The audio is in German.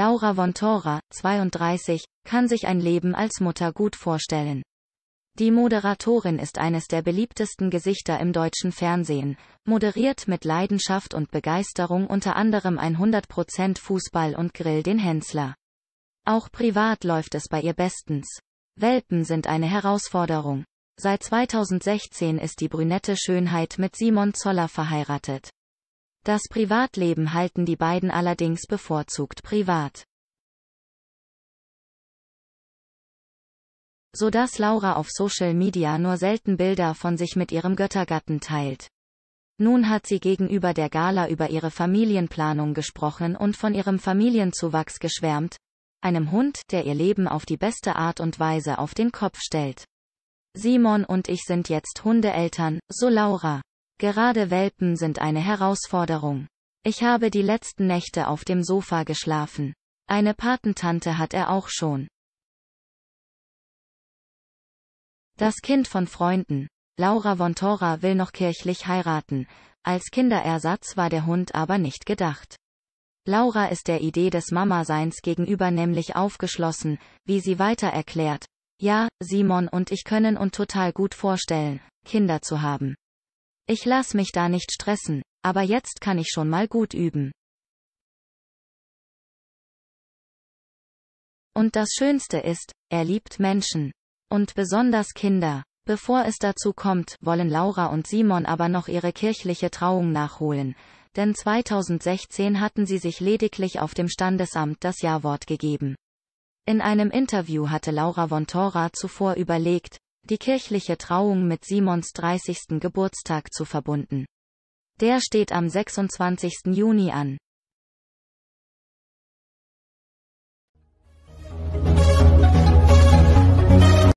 Laura Vontora, 32, kann sich ein Leben als Mutter gut vorstellen. Die Moderatorin ist eines der beliebtesten Gesichter im deutschen Fernsehen, moderiert mit Leidenschaft und Begeisterung unter anderem 100% Fußball und Grill den Hänsler. Auch privat läuft es bei ihr bestens. Welpen sind eine Herausforderung. Seit 2016 ist die brünette Schönheit mit Simon Zoller verheiratet. Das Privatleben halten die beiden allerdings bevorzugt privat. so dass Laura auf Social Media nur selten Bilder von sich mit ihrem Göttergatten teilt. Nun hat sie gegenüber der Gala über ihre Familienplanung gesprochen und von ihrem Familienzuwachs geschwärmt, einem Hund, der ihr Leben auf die beste Art und Weise auf den Kopf stellt. Simon und ich sind jetzt Hundeeltern, so Laura. Gerade Welpen sind eine Herausforderung. Ich habe die letzten Nächte auf dem Sofa geschlafen. Eine Patentante hat er auch schon. Das Kind von Freunden. Laura Vontora will noch kirchlich heiraten. Als Kinderersatz war der Hund aber nicht gedacht. Laura ist der Idee des Mama-Seins gegenüber nämlich aufgeschlossen, wie sie weiter erklärt. Ja, Simon und ich können uns total gut vorstellen, Kinder zu haben. Ich lass mich da nicht stressen, aber jetzt kann ich schon mal gut üben. Und das Schönste ist, er liebt Menschen. Und besonders Kinder. Bevor es dazu kommt, wollen Laura und Simon aber noch ihre kirchliche Trauung nachholen, denn 2016 hatten sie sich lediglich auf dem Standesamt das Jawort gegeben. In einem Interview hatte Laura Vontora zuvor überlegt, die kirchliche Trauung mit Simons 30. Geburtstag zu verbunden. Der steht am 26. Juni an.